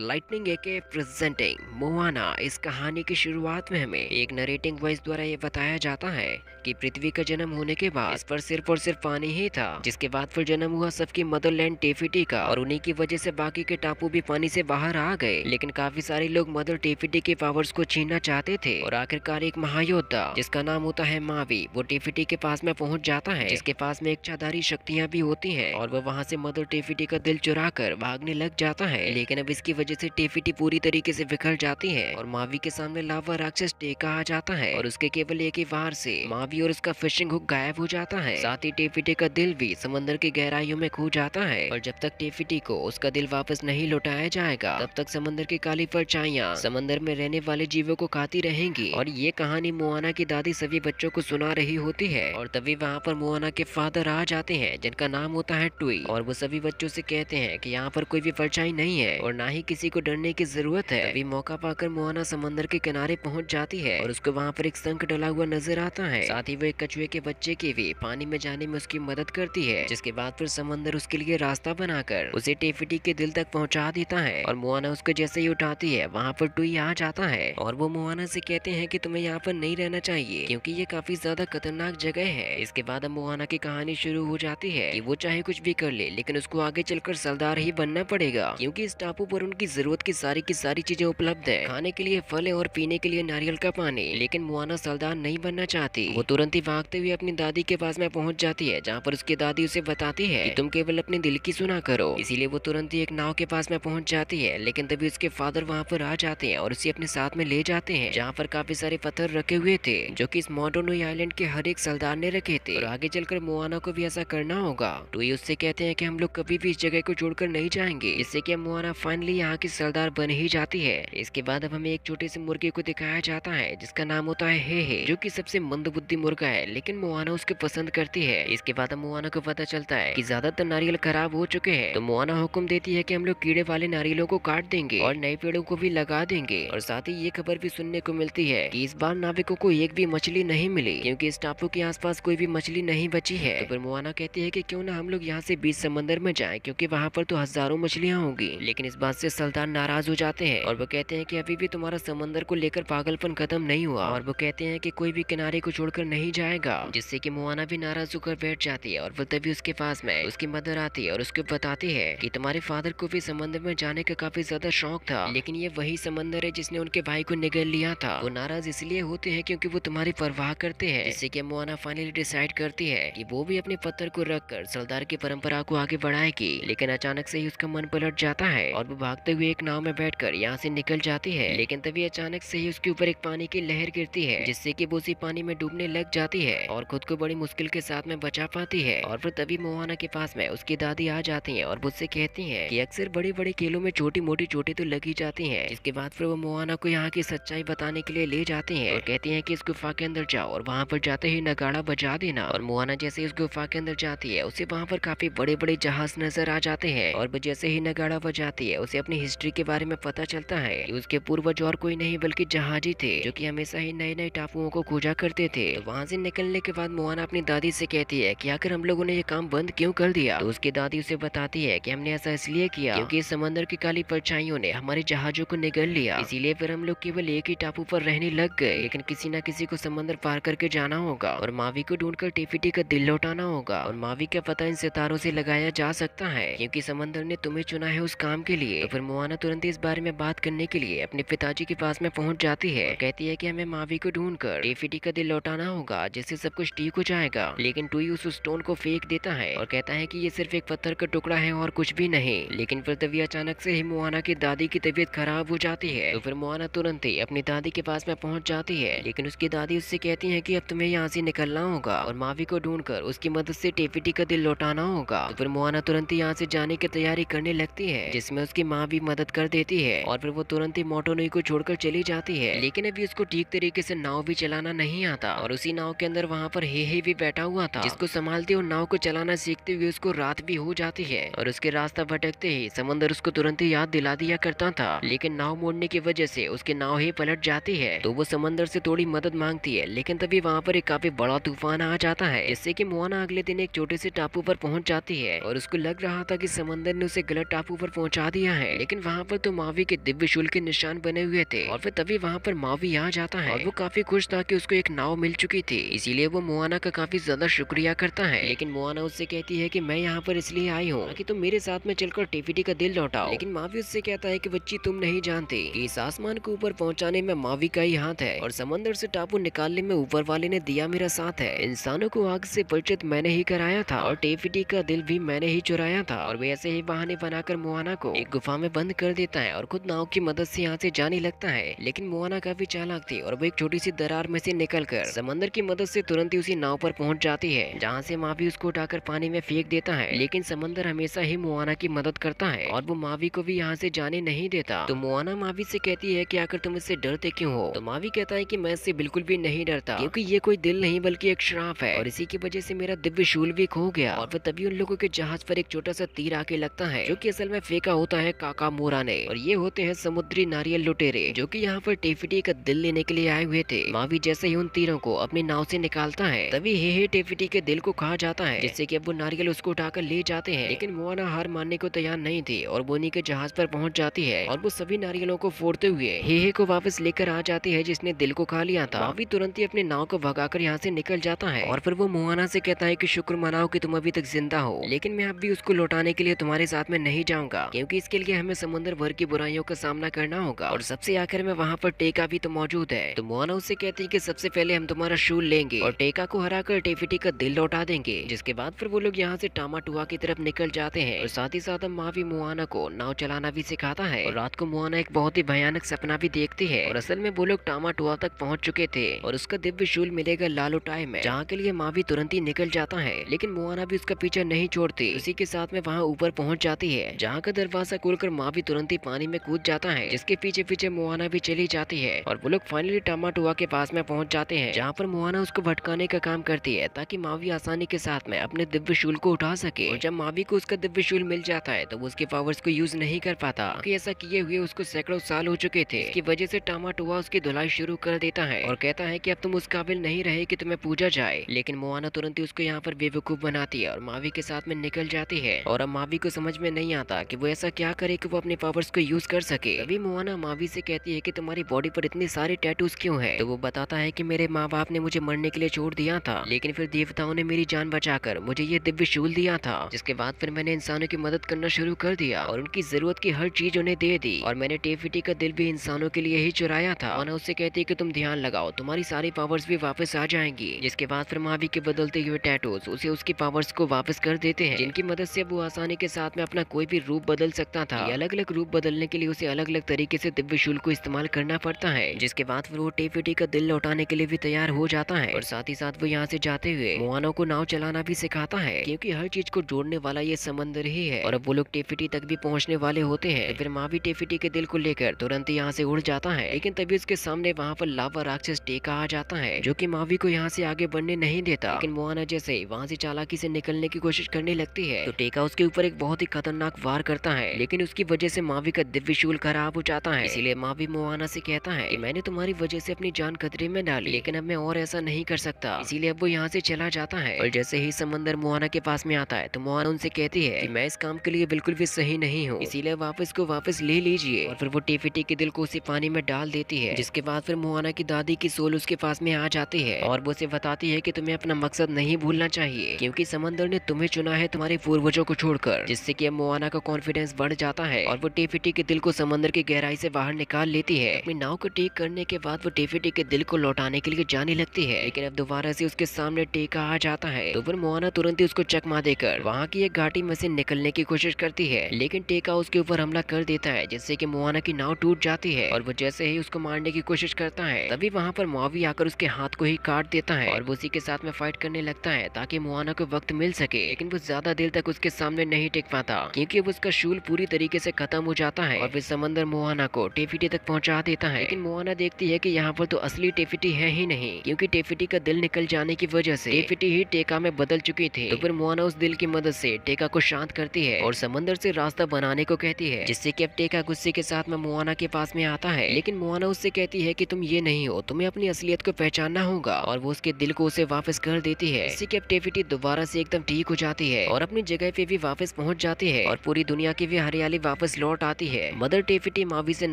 lightning एके presenting Mohana इस कहानी की शुरुआत में हमें एक नरेटिंग वॉइस द्वारा ये बताया जाता है कि पृथ्वी का जन्म होने के बाद इस पर सिर्फ और सिर्फ पानी ही था जिसके बाद फिर जन्म हुआ सबकी मदरलैंड टेफिटी का और उन्हीं की वजह से बाकी के टापू भी पानी से बाहर आ गए लेकिन काफी सारे लोग मदर टेफिटी के पावर्स को छीनना चाहते थे और आखिरकार एक महायोद्धा जिसका नाम होता है मावी वो टेफिटी के पास में पहुँच जाता है जिसके पास में एक चादारी शक्तियाँ भी होती है और वो वहाँ से मदर टेफिटी का दिल चुरा कर भागने लग जाता है लेकिन अब इसकी वजह से टेफिटी पूरी तरीके से बिखर जाती है और मावी के सामने लावा राक्षस टेका आ जाता है और उसके केवल एक ही वार से मावी और इसका फिशिंग हुक गायब हो जाता है साथ ही टेफिटी का दिल भी समंदर की गहराइयों में खो जाता है और जब तक टेफिटी को उसका दिल वापस नहीं लौटाया जाएगा तब तक समंदर की काली परछाइया समंदर में रहने वाले जीवों को खाती रहेंगी और ये कहानी मोआना की दादी सभी बच्चों को सुना रही होती है और तभी वहाँ पर मोआना के फादर आ जाते हैं जिनका नाम होता है टुई और वो सभी बच्चों से कहते हैं कि यहाँ पर कोई भी परछाई नहीं है और ना ही किसी को डरने की जरूरत है अभी मौका पाकर मोआना समंदर के किनारे पहुँच जाती है और उसको वहाँ पर एक संख डला हुआ नजर आता है साथ साथ ही वह कछुए के बच्चे के भी पानी में जाने में उसकी मदद करती है जिसके बाद फिर समंदर उसके लिए रास्ता बनाकर उसे टेफिटी के दिल तक पहुँचा देता है और मुआना उसको जैसे ही उठाती है वहाँ पर टुई आ जाता है और वो मुआना से कहते हैं की तुम्हें यहाँ पर नहीं रहना चाहिए क्यूँकी ये काफी ज्यादा खतरनाक जगह है इसके बाद अब मुआना की कहानी शुरू हो जाती है की वो चाहे कुछ भी कर लेकिन उसको आगे चलकर सरदार ही बनना पड़ेगा क्यूँकी इस टापू पर उनकी जरूरत की सारी की सारी चीजें उपलब्ध है खाने के लिए फल और पीने के लिए नारियल का पानी लेकिन मुआना सरदार नहीं बनना चाहती वो तो तुरंत ही भागते हुए अपनी दादी के पास में पहुंच जाती है जहां पर उसकी दादी उसे बताती है कि तुम केवल अपने दिल की सुना करो इसीलिए वो तुरंत ही एक नाव के पास में पहुंच जाती है लेकिन तभी उसके फादर वहाँ पर आ जाते हैं और उसे अपने साथ में ले जाते हैं जहाँ पर काफी सारे पत्थर रखे हुए थे जो की इस मॉडर्न आईलैंड के हर एक सरदार ने रखे थे और आगे चलकर मुआना को भी ऐसा करना होगा तो ये उससे कहते हैं की हम लोग कभी भी इस जगह को छोड़कर नहीं जाएंगे इससे की मुआना फाइनली यहाँ की सरदार बन ही जाती है इसके बाद अब हमें एक छोटे से मुर्गे को दिखाया जाता है जिसका नाम होता है हे हे जो की सबसे मंदबुद्धि मुर्गा है लेकिन मोहाना उसके पसंद करती है इसके बाद मोहाना को पता चलता है की ज्यादातर नारियल खराब हो चुके हैं तो मोहाना हुक्म देती है की हम लोग कीड़े वाले नारियलों को काट देंगे और नए पेड़ों को भी लगा देंगे और साथ ही ये खबर भी सुनने को मिलती है की इस बार नाविकों को एक भी मछली नहीं मिली क्यूँकी इस टापू के आस कोई भी मछली नहीं बची है तो फिर मोहाना कहती है कि क्यों ना हम लोग यहाँ से बीच समंदर में जाएं क्योंकि वहाँ पर तो हजारों मछलियाँ होंगी लेकिन इस बात से सल्तान नाराज हो जाते हैं और वो कहते हैं कि अभी भी तुम्हारा समंदर को लेकर पागलपन खत्म नहीं हुआ और वो कहते हैं कि कोई भी किनारे को छोड़कर नहीं जाएगा जिससे कि मोहना भी नाराज होकर बैठ जाती है और वो तभी उसके पास में उसकी मदर आती है और उसको बताती है कि तुम्हारे फादर को भी समंदर में जाने का काफी ज्यादा शौक था लेकिन ये वही समंदर है जिसने उनके भाई को निगल लिया था वो नाराज इसलिए होते हैं क्योंकि वो तुम्हारी परवाह करते हैं जिससे कि मोहना फाइनली डिसाइड करती है कि वो भी अपने पत्थर को रख कर सरदार की परंपरा को आगे बढ़ाएगी लेकिन अचानक से ही उसका मन पलट जाता है और वो भागते हुए एक नाव में कर यहाँ से निकल जाती है लेकिन तभी अचानक से ही उसके ऊपर एक पानी की लहर गिरती है जिससे की वो उसी पानी में डूबने लग लग जाती है और खुद को बड़ी मुश्किल के साथ में बचा पाती है और फिर तभी मोहाना के पास में उसकी दादी आ जाती है और मुझसे कहती है की अक्सर बड़े बड़े खेलों में छोटी मोटी चोटी तो लगी जाती है इसके बाद फिर वो मोहाना को यहाँ की सच्चाई बताने के लिए ले जाती है और कहती है की इस गुफा के अंदर जाओ और वहाँ पर जाते ही नगाड़ा बजा देना और मोहाना जैसे इस गुफा के अंदर जाती है उसे वहाँ पर काफी बड़े बड़े जहाज नजर आ जाते हैं और जैसे ही नगाड़ा बजाती है उसे अपनी हिस्ट्री के बारे में पता चलता है कि उसके पूर्वज और कोई नहीं बल्कि जहाजी थे जो कि हमेशा ही नए नए टापुओं को खोजा करते थे तो वहाँ से निकलने के बाद मोहाना अपनी दादी से कहती है कि आखिर हम लोगों ने ये काम बंद क्यों कर दिया तो उसकी दादी उसे बताती है कि हमने ऐसा इसलिए किया क्योंकि समंदर की काली परछाइयों ने हमारे जहाजों को निगल लिया इसीलिए फिर हम लोग केवल एक ही टापू पर रहने लग गए लेकिन किसी न किसी को समंदर पार करके जाना होगा और मावी को ढूंढ कर टीफीटी का दिल लौटाना होगा और मावी का पता इन सितारों से लगाया जा सकता है क्योंकि समंदर ने तुम्हें चुना है उस काम के लिए तो फिर मोहाना तुरंत इस बारे में बात करने के लिए अपने पिताजी के पास में पहुँच जाती है कहती है की हमें मावी को ढूंढ कर टीफीटी का दिल लौटाना होगा जिससे सब कुछ ठीक हो जाएगा लेकिन टूई उस स्टोन को फेंक देता है और कहता है कि ये सिर्फ एक पत्थर का टुकड़ा है और कुछ भी नहीं लेकिन फिर तभी अचानक से ही मोहाना की दादी की तबीयत खराब हो जाती है तो फिर मोहाना तुरंत ही अपनी दादी के पास में पहुंच जाती है लेकिन उसकी दादी उससे कहती है की अब तुम्हें यहाँ से निकलना होगा और मावी को ढूंढ कर उसकी मदद से टेपिटी का दिल लौटाना होगा तो फिर मोहाना तुरंत ही यहाँ से जाने की तैयारी करने लगती है जिसमे उसकी माँ भी मदद कर देती है और फिर वो तुरंत ही मोटोनोई को छोड़कर चली जाती है लेकिन अभी उसको ठीक तरीके ऐसी नाव भी चलाना नहीं आता और उसी नाव के अंदर वहाँ पर हे हे भी बैठा हुआ था जिसको संभालते और नाव को चलाना सीखते हुए उसको रात भी हो जाती है और उसके रास्ता भटकते ही समंदर उसको तुरंत याद दिला दिया करता था लेकिन नाव मोड़ने की वजह से उसके नाव ही पलट जाती है तो वो समंदर से थोड़ी मदद मांगती है लेकिन तभी वहाँ पर एक काफी बड़ा तूफान आ जाता है जिससे की मोहना अगले दिन एक छोटे से टापू पर पहुँच जाती है और उसको लग रहा था की समंदर ने उसे गलत टापू पर पहुँचा दिया है लेकिन वहाँ पर तो मावी के दिव्य शुल्क के निशान बने हुए थे और फिर तभी वहाँ पर मावी आ जाता है वो काफी खुश था की उसको एक नाव मिल चुकी चुकी थी इसीलिए वो मोहाना का काफी ज्यादा शुक्रिया करता है लेकिन मोहाना उससे कहती है की मैं यहाँ पर इसलिए आई हूँ की तुम मेरे साथ में चलकर टेफिटी का दिल लौटाओ लेकिन मावी उससे कहता है की बच्ची तुम नहीं जानती इस आसमान को ऊपर पहुँचाने में मावी का ही हाथ है और समंदर से टापू निकालने में ऊपर वाले ने दिया मेरा साथ है इंसानों को आग से परिचित मैंने ही कराया था और टेफिटी का दिल भी मैंने ही चुराया था और वे ऐसे ही बहाने बनाकर मोहाना को एक गुफा में बंद कर देता है और खुद नाव की मदद से यहाँ से जाने लगता है लेकिन मोहाना काफी चालाक थी और वो एक छोटी सी दरार में से निकल कर समंदर बंदर की मदद से तुरंत ही उसी नाव पर पहुंच जाती है जहां से मावी उसको उठाकर पानी में फेंक देता है लेकिन समंदर हमेशा ही मुआना की मदद करता है और वो मावी को भी यहाँ से जाने नहीं देता तो मुआना मावी से कहती है की आकर तुम इससे डरते क्यूँ हो तो मावी कहता है की मैं इससे बिल्कुल भी नहीं डरता क्यूँकी ये कोई दिल नहीं बल्कि एक श्राफ है और इसी की वजह से मेरा दिव्य शूल भी खो गया और वो तभी उन लोगों के जहाज पर एक छोटा सा तीर आके लगता है जो की असल में फेंका होता है काका मोरा ने और ये होते हैं समुद्री नारियल लुटेरे जो की यहाँ पर टेफिटी का दिल लेने के लिए आए हुए थे मावी जैसे ही उन तीरों को अपनी नाव से निकालता है तभी हे हे टेफिटी के दिल को कहा जाता है जिससे की अब वो नारियल उसको उठाकर ले जाते हैं लेकिन मोआना हार मानने को तैयार नहीं थी और बोनी के जहाज पर पहुंच जाती है और वो सभी नारियलों को फोड़ते हुए हे हे को वापस लेकर आ जाती है जिसने दिल को खा लिया था अभी तुरंत ही अपने नाव को कर यहाँ से निकल जाता है और फिर वो मोहाना से कहता है की शुक्र मनाओ की तुम अभी तक जिंदा हो लेकिन मैं अभी उसको लौटाने के लिए तुम्हारे साथ में नहीं जाऊंगा क्यूँकी इसके लिए हमें समुद्र भर की बुराइयों का सामना करना होगा और सबसे आखिर में वहाँ पर टेका भी तो मौजूद है तो मोहाना उससे कहती है की सबसे पहले हम तुम्हारा शूल लेंगे और टेका को हरा कर टेफिटी का दिल लौटा देंगे जिसके बाद फिर वो लोग यहाँ से टामाटुआ की तरफ निकल जाते हैं और साथ ही साथ मावी मुआना को नाव चलाना भी सिखाता है और रात को मुआना एक बहुत ही भयानक सपना भी देखती है और असल में वो लोग टामाटुआ तक पहुँच चुके थे और उसका दिव्य शूल मिलेगा टाइम में जहाँ के लिए मावी तुरंत ही निकल जाता है लेकिन मुआना भी उसका पीछा नहीं छोड़ती उसी के साथ में वहाँ ऊपर पहुँच जाती है जहाँ का दरवाजा खोलकर मावी तुरंत ही पानी में कूद जाता है जिसके पीछे पीछे मुआना भी चली जाती है और वो लोग फाइनली टामाटुआ के पास में पहुँच जाते हैं जहाँ पर मुआना उसको भटकाने का काम करती है ताकि मावी आसानी के साथ में अपने दिव्य शूल को उठा सके और जब मावी को उसका दिव्य शूल मिल जाता है तो वो उसके पावर्स को यूज नहीं कर पाता ऐसा किए हुए उसको सैकड़ों साल हो चुके थे की वजह से टामाटोआ उसकी धुलाई शुरू कर देता है और कहता है की अब तुम उस काबिल नहीं रहे की तुम्हें पूजा जाए लेकिन मुआना तुरंत ही उसको यहाँ पर बेवकूफ बनाती है और मावी के साथ में निकल जाती है और अब मावी को समझ में नहीं आता की वो ऐसा क्या करे की वो अपने पावर्स को यूज कर सके अभी मुआना मावी से कहती है की तुम्हारी बॉडी पर इतनी सारी टैटूज क्यों है तो वो बताता है की मेरे माँ बाप ने मुझे मरने के लिए छोड़ दिया था लेकिन फिर देवताओं ने मेरी जान बचाकर मुझे ये दिव्य शूल दिया था जिसके बाद फिर मैंने इंसानों की मदद करना शुरू कर दिया और उनकी जरूरत की हर चीज उन्हें दे दी और मैंने टेफिटी का दिल भी इंसानों के लिए ही चुराया था और उससे कहती की तुम ध्यान लगाओ तुम्हारी सारी पावर्स भी वापस आ जाएंगी जिसके बाद फिर महावी के बदलते हुए टैटोज उसे उसकी पावर्स को वापस कर देते हैं जिनकी मदद से वो आसानी के साथ में अपना कोई भी रूप बदल सकता था अलग अलग रूप बदलने के लिए उसे अलग अलग तरीके से दिव्य शूल को इस्तेमाल करना पड़ता है जिसके बाद फिर वो टेफिटी का दिल लौटाने के लिए भी तैयार हो हो जाता है और साथ ही साथ वो यहाँ से जाते हुए मोआना को नाव चलाना भी सिखाता है क्योंकि हर चीज को जोड़ने वाला ये समंदर ही है और अब वो लोग टेफिटी तक भी पहुँचने वाले होते हैं तो फिर भी टेफिटी के दिल को लेकर तुरंत यहाँ से उड़ जाता है लेकिन तभी उसके सामने वहाँ पर लावा राक्षस टेका आ जाता है जो की मावी को यहाँ से आगे बढ़ने नहीं देता लेकिन मोहाना जैसे वहाँ से चालाकी से निकलने की कोशिश करने लगती है तो टेका उसके ऊपर एक बहुत ही खतरनाक वार करता है लेकिन उसकी वजह से मावी का दिव्य शूल खराब हो जाता है इसीलिए मावी मोहाना से कहता है मैंने तुम्हारी वजह से अपनी जान खतरे में डाली लेकिन अब मैं और और ऐसा नहीं कर सकता इसीलिए अब वो यहाँ से चला जाता है और जैसे ही समंदर मोहाना के पास में आता है तो मोहाना उनसे कहती है कि मैं इस काम के लिए बिल्कुल भी सही नहीं हूँ इसीलिए वापस को वापस ले लीजिए और फिर वो टीफी के दिल को उसे पानी में डाल देती है जिसके बाद फिर मोहाना की दादी की सोल उसके पास में आ जाती है और वो उसे बताती है की तुम्हें अपना मकसद नहीं भूलना चाहिए क्यूँकी समंदर ने तुम्हें चुना है तुम्हारे पूर्वजों को छोड़कर जिससे की अब मोहाना का कॉन्फिडेंस बढ़ जाता है और वो टीफी के दिल को समंदर की गहराई से बाहर निकाल लेती है अपनी नाव को ठीक करने के बाद वो टीफी के दिल को लौटाने के लिए जाने लगती है लेकिन अब दोबारा से उसके सामने टीका आ जाता है तो फिर मोहना तुरंत ही उसको चकमा देकर वहाँ की एक घाटी में से निकलने की कोशिश करती है लेकिन टेका उसके ऊपर हमला कर देता है जिससे की मोहना की नाव टूट जाती है और वो जैसे ही उसको मारने की कोशिश करता है तभी वहाँ पर मुआवी आकर उसके हाथ को ही काट देता है और वो उसी के साथ में फाइट करने लगता है ताकि मोहना को वक्त मिल सके लेकिन वो ज्यादा देर तक उसके सामने नहीं टिक पाता क्यूँकी उसका शूल पूरी तरीके से खत्म हो जाता है और वे समंदर मोहना को टेफिटी तक पहुँचा देता है लेकिन मोहना देखती है की यहाँ पर तो असली टेफिटी है ही नहीं क्योंकि टेफिटी का दिल निकल जाने की वजह से टेफिटी ही टेका में बदल चुकी थी तो फिर मोहना उस दिल की मदद से टेका को शांत करती है और समंदर से रास्ता बनाने को कहती है जिससे कि अब टेका गुस्से के साथ में मोहना के पास में आता है लेकिन मुआना उससे कहती है कि तुम ये नहीं हो तुम्हें अपनी असलियत को पहचानना होगा और वो उसके दिल को उसे वापस कर देती है जिससे की अब टेफिटी दोबारा से एकदम ठीक हो जाती है और अपनी जगह पे भी वापस पहुँच जाती है और पूरी दुनिया की भी हरियाली वापस लौट आती है मदर टेफिटी मावी से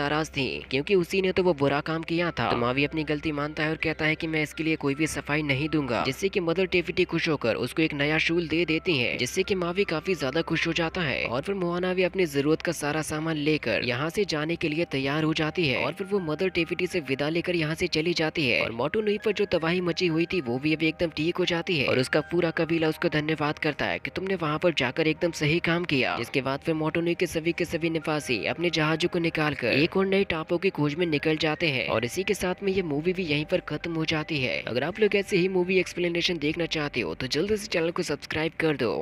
नाराज थी क्योंकि उसी ने तो वो बुरा काम किया था तो मावी अपनी गलती मानता है और कहता है की मैं इसके लिए कोई भी सफाई नहीं दूंगा जिससे की मदर टेफिटी खुश होकर उसको एक नया शूल दे देती है जिससे की मावी काफी ज्यादा खुश हो जाता है और फिर मोहना भी अपनी जरूरत का सारा सामान लेकर यहाँ से जाने के लिए तैयार हो जाती है और फिर वो मदर टेफिटी से विदा लेकर यहाँ से चली जाती है और मोटू नई पर जो तबाही मची हुई थी वो भी अभी एकदम ठीक हो जाती है और उसका पूरा कबीला उसको धन्यवाद करता है की तुमने वहाँ पर जाकर एकदम सही काम किया जिसके बाद फिर मोटोनी के सभी के सभी निवासी अपने जहाजों को निकाल कर एक और नए टापों की खोज में निकल जाते हैं और इसी के साथ में ये मूवी भी यहीं पर खत्म हो जाती है है अगर आप लोग ऐसे ही मूवी एक्सप्लेनेशन देखना चाहते हो तो जल्द से चैनल को सब्सक्राइब कर दो